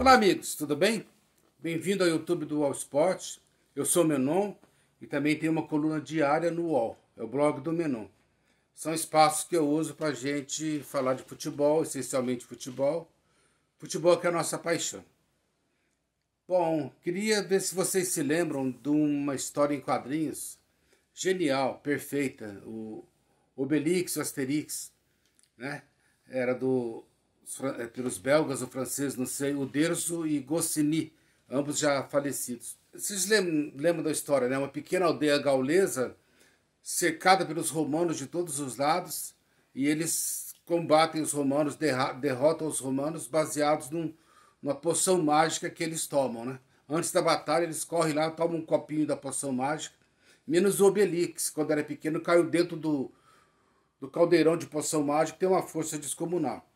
Olá, amigos, tudo bem? Bem-vindo ao YouTube do All Sport. Eu sou o Menon e também tenho uma coluna diária no UOL, é o blog do Menon. São espaços que eu uso para gente falar de futebol, essencialmente futebol. Futebol que é a nossa paixão. Bom, queria ver se vocês se lembram de uma história em quadrinhos genial, perfeita, o Obelix, o Asterix, né? Era do eh, pelos belgas, o francês, não sei, o Derzo e Goscinny, ambos já falecidos. Vocês lembram, lembram da história, né? Uma pequena aldeia gaulesa cercada pelos romanos de todos os lados e eles combatem os romanos, derrotam os romanos baseados num, numa poção mágica que eles tomam, né? Antes da batalha eles correm lá, tomam um copinho da poção mágica, menos o Obelix, quando era pequeno, caiu dentro do, do caldeirão de poção mágica, tem uma força descomunal.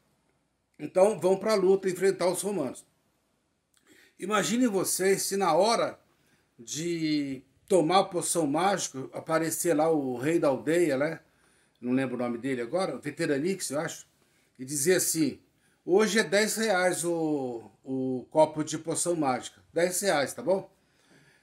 Então vão para a luta enfrentar os romanos. Imaginem vocês se na hora de tomar a poção mágica aparecer lá o rei da aldeia, né? Não lembro o nome dele agora, Veteranix, eu acho, e dizer assim: hoje é 10 reais o, o copo de poção mágica. 10 reais, tá bom?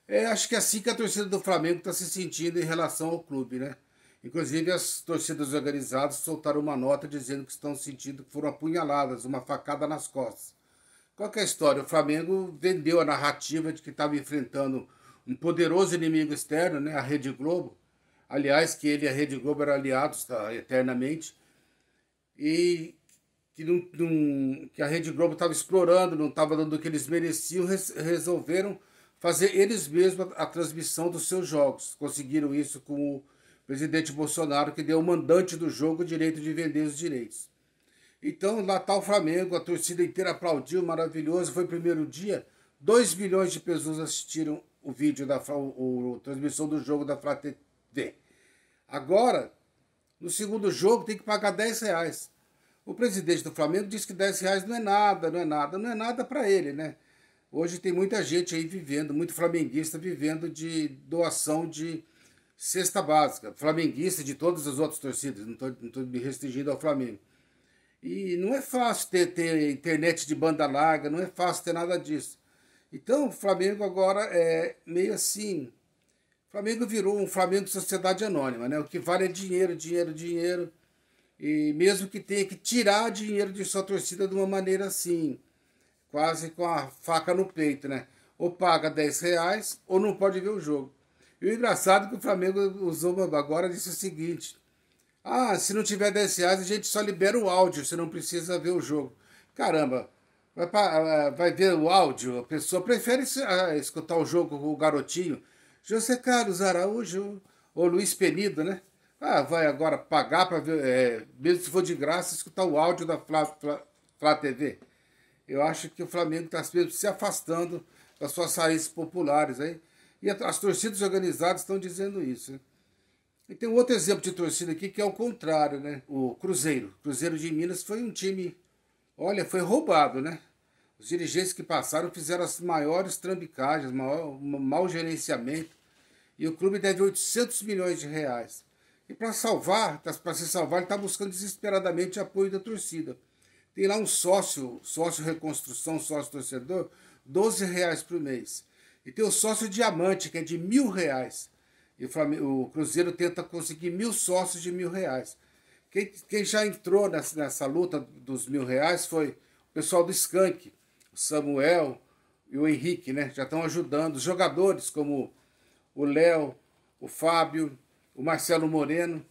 É, acho que é assim que a torcida do Flamengo está se sentindo em relação ao clube, né? Inclusive, as torcidas organizadas soltaram uma nota dizendo que estão sentindo que foram apunhaladas, uma facada nas costas. Qual é a história? O Flamengo vendeu a narrativa de que estava enfrentando um poderoso inimigo externo, né, a Rede Globo. Aliás, que ele e a Rede Globo eram aliados tá, eternamente. E que, que a Rede Globo estava explorando, não estava dando o que eles mereciam, res, resolveram fazer eles mesmos a, a transmissão dos seus jogos. Conseguiram isso com o presidente Bolsonaro que deu é o mandante do jogo o direito de vender os direitos. Então, lá está o Flamengo, a torcida inteira aplaudiu, maravilhoso, foi o primeiro dia, 2 milhões de pessoas assistiram o vídeo da o, o, transmissão do jogo da Flá TV. Agora, no segundo jogo, tem que pagar 10 reais. O presidente do Flamengo disse que 10 reais não é nada, não é nada, não é nada para ele, né? Hoje tem muita gente aí vivendo, muito flamenguista vivendo de doação de cesta básica, flamenguista de todas as outras torcidas, não estou me restringindo ao Flamengo. E não é fácil ter, ter, internet de banda larga, não é fácil ter nada disso. Então o Flamengo agora é meio assim. O Flamengo virou um Flamengo sociedade anônima, né? O que vale é dinheiro, dinheiro, dinheiro. E mesmo que tenha que tirar dinheiro de sua torcida de uma maneira assim, quase com a faca no peito, né? Ou paga 10 reais ou não pode ver o jogo. E o engraçado é que o Flamengo usou agora disse o seguinte: ah, se não tiver 10 reais, a gente só libera o áudio, você não precisa ver o jogo. Caramba, vai, pra, eh, vai ver o áudio, a pessoa prefere ah, escutar o jogo com o garotinho. José Carlos Araújo ou Luiz Penido, né? Ah, vai agora pagar para ver, é, mesmo se for de graça, escutar o áudio da Flá, Flá, Flá TV. Eu acho que o Flamengo está se afastando das suas saídas populares aí. E as torcidas organizadas estão dizendo isso. Né? E tem um outro exemplo de torcida aqui que é o contrário, né? O Cruzeiro. Cruzeiro de Minas foi um time, olha, foi roubado, né? Os dirigentes que passaram fizeram as maiores trambicagens, maior, mau gerenciamento. E o clube deve 800 milhões de reais. E para salvar, tá, para se salvar, ele está buscando desesperadamente apoio da torcida. Tem lá um sócio, sócio reconstrução, sócio torcedor, 12 reais por mês. E tem o sócio diamante, que é de mil reais. E o, Flamengo, o Cruzeiro tenta conseguir mil sócios de mil reais. Quem, quem já entrou nessa, nessa, luta dos mil reais foi o pessoal do Skank, o Samuel e o Henrique, né? Já estão ajudando. jogadores como o Léo, o Fábio, o Marcelo Moreno.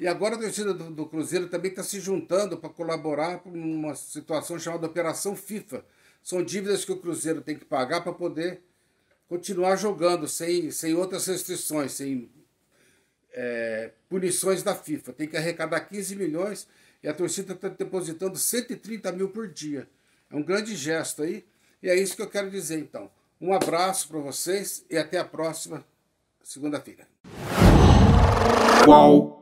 E agora a torcida do, do Cruzeiro também está se juntando para colaborar com uma situação chamada Operação FIFA. São dívidas que o Cruzeiro tem que pagar para poder continuar jogando sem, sem outras restrições, sem é, punições da FIFA. Tem que arrecadar 15 milhões e a torcida está depositando 130 mil por dia. É um grande gesto aí. E é isso que eu quero dizer então. Um abraço para vocês e até a próxima segunda-feira. Qual?